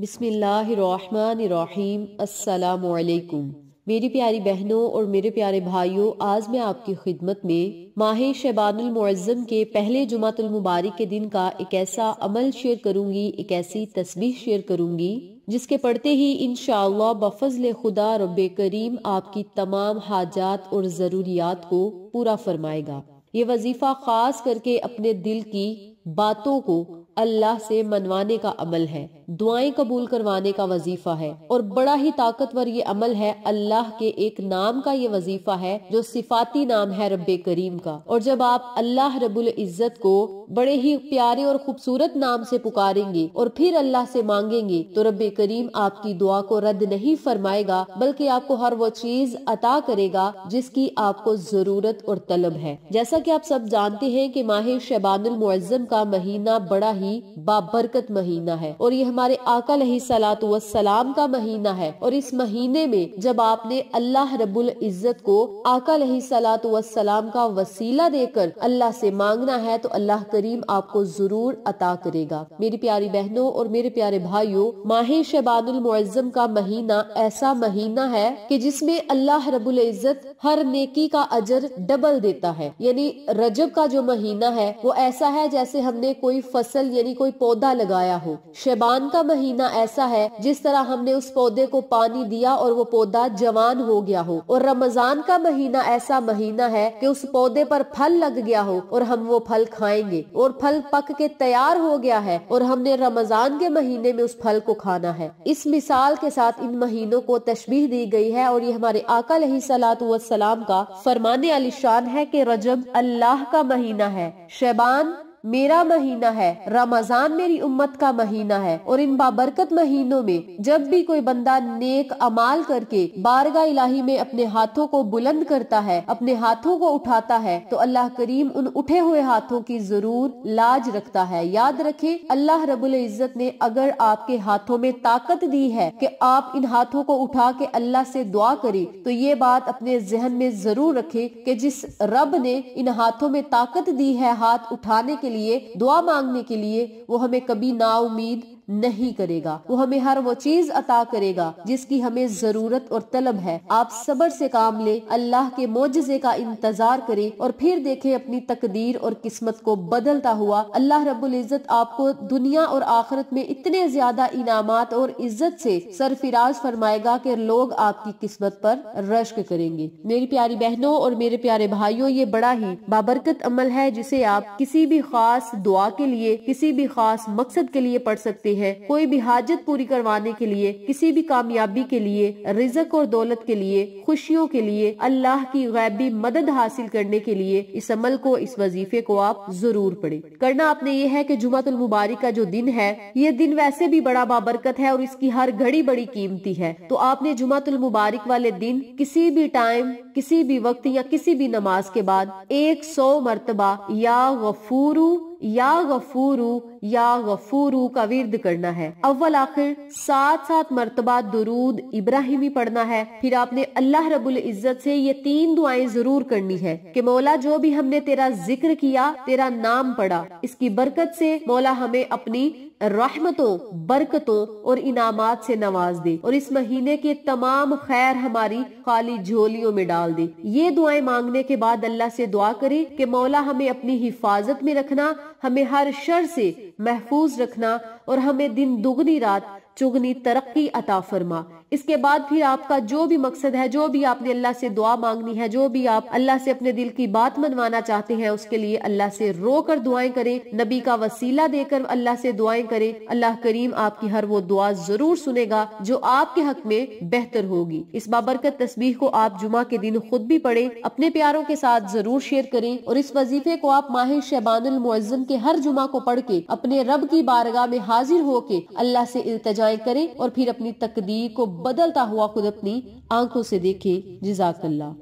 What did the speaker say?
बिसमीम् अलैकुम मेरी प्यारी बहनों और मेरे प्यारे भाइयों आज मैं आपकी खिदमत में माह शबानमज़म के पहले मुबारक के दिन का एक ऐसा अमल शेयर करूंगी एक ऐसी तस्वीर शेयर करूंगी जिसके पढ़ते ही इन बफजल खुदा रब करीम आपकी तमाम हाजात और ज़रूरियात को पूरा फरमाएगा ये वजीफ़ा खास करके अपने दिल की बातों को अल्लाह से मनवाने का अमल है दुआएं कबूल करवाने का वजीफा है और बड़ा ही ताकतवर ये अमल है अल्लाह के एक नाम का ये वजीफा है जो सिफाती नाम है रब करीम का और जब आप अल्लाह रबुल इज़्ज़त को बड़े ही प्यारे और खूबसूरत नाम से पुकारेंगे और फिर अल्लाह से मांगेंगे तो रब करीम आपकी दुआ को रद्द नहीं फरमाएगा बल्कि आपको हर वो चीज अता करेगा जिसकी आपको जरूरत और तलब है जैसा कि आप सब जानते हैं कि माह शबानुलमज़म का महीना बड़ा ही बाबरकत महीना है और ये हमारे आका सलात वाम का महीना है और इस महीने में जब आपने अल्लाह रबुल इज़्ज़त को आका सलात वाम का वसीला देकर अल्लाह से मांगना है तो अल्लाह करीम आपको जरूर अता करेगा मेरी प्यारी बहनों और मेरे प्यारे भाइयों माह शबानुलमज़म का महीना ऐसा महीना है कि जिसमें अल्लाह रबुल इज़्ज़त हर नेकी का अजर डबल देता है यानी रजब का जो महीना है वो ऐसा है जैसे हमने कोई फसल यानी कोई पौधा लगाया हो शबान का महीना ऐसा है जिस तरह हमने उस पौधे को पानी दिया और वो पौधा जवान हो गया हो और रमजान का महीना ऐसा महीना है कि उस पौधे पर फल लग गया हो और हम वो फल खाएंगे और फल पक के तैयार हो गया है और हमने रमजान के महीने में उस फल को खाना है इस मिसाल के साथ इन महीनों को तशबीह दी गई है और ये हमारे आका सलाम का फरमाने अली शान है की रजब अल्लाह का महीना है शैबान मेरा महीना है रमजान मेरी उम्मत का महीना है और इन बाबरकत महीनों में जब भी कोई बंदा नेक अमाल करके बारगा इलाही में अपने हाथों को बुलंद करता है अपने हाथों को उठाता है तो अल्लाह करीम उन उठे हुए हाथों की जरूर लाज रखता है याद रखे अल्लाह रबुल इज़्ज़त ने अगर आपके हाथों में ताकत दी है की आप इन हाथों को उठा के अल्लाह से दुआ करे तो ये बात अपने जहन में जरूर रखे की जिस रब ने इन हाथों में ताकत दी है हाथ उठाने के के लिए दुआ मांगने के लिए वो हमें कभी ना उम्मीद नहीं करेगा वो हमें हर वो चीज अता करेगा जिसकी हमें जरूरत और तलब है आप सबर से काम ले अल्लाह के मोजे का इंतजार करें और फिर देखें अपनी तकदीर और किस्मत को बदलता हुआ अल्लाह रब्बुल इज़्ज़त आपको दुनिया और आखिरत में इतने ज्यादा इनामात और इज्जत से सरफिराज फरमाएगा कि लोग आपकी किस्मत पर रश्क करेंगे मेरी प्यारी बहनों और मेरे प्यारे भाइयों ये बड़ा ही बाबरकत अमल है जिसे आप किसी भी खास दुआ के लिए किसी भी खास मकसद के लिए पढ़ सकते हैं है कोई भी हाजत पूरी करवाने के लिए किसी भी कामयाबी के लिए रिजक और दौलत के लिए खुशियों के लिए अल्लाह की गैबी मदद हासिल करने के लिए इस अमल को इस वजीफे को आप जरूर पढ़े करना आपने ये है की जुमातुल मुबारक का जो दिन है ये दिन वैसे भी बड़ा बाबरकत है और इसकी हर घड़ी बड़ी कीमती है तो आपने जुमातुल मुबारक वाले दिन किसी भी टाइम किसी भी वक्त या किसी भी नमाज के बाद एक सौ मरतबा या गफूरू या गफूरू या गफूरू का विर्द करना है अव्वल आखिर सात सात मरतबा दरूद इब्राहिमी पढ़ना है फिर आपने अल्लाह रबुल इज़्ज़त से ये तीन दुआएं जरूर करनी है कि मौला जो भी हमने तेरा जिक्र किया तेरा नाम पढ़ा इसकी बरकत से मौला हमें अपनी रहमतों बरकतों और इनामात से नवाज दे और इस महीने के तमाम खैर हमारी खाली झोलियों में डाल दे ये दुआएं मांगने के बाद अल्लाह से दुआ करें कि मौला हमें अपनी हिफाजत में रखना हमें हर शर से महफूज रखना और हमें दिन दुगनी रात चुगनी तरक्की अता फरमा इसके बाद फिर आपका जो भी मकसद है जो भी आपने अल्लाह से दुआ मांगनी है जो भी आप अल्लाह से अपने दिल की बात मनवाना चाहते हैं उसके लिए अल्लाह से रो कर दुआएं करें नबी का वसीला देकर अल्लाह से दुआएं करें अल्लाह करीम आपकी हर वो दुआ जरूर सुनेगा जो आपके हक में बेहतर होगी इस बाबरकत तस्वीर को आप जुमा के दिन खुद भी पढ़े अपने प्यारों के साथ जरूर शेयर करें और इस वजीफे को आप माहिर शहबान के हर जुमा को पढ़ के अपने रब की बारगाह में हाजिर होके अल्लाह से इल्तजाए करें और फिर अपनी तकदीर को बदलता हुआ खुद अपनी आंखों से देखे जजाकल्ला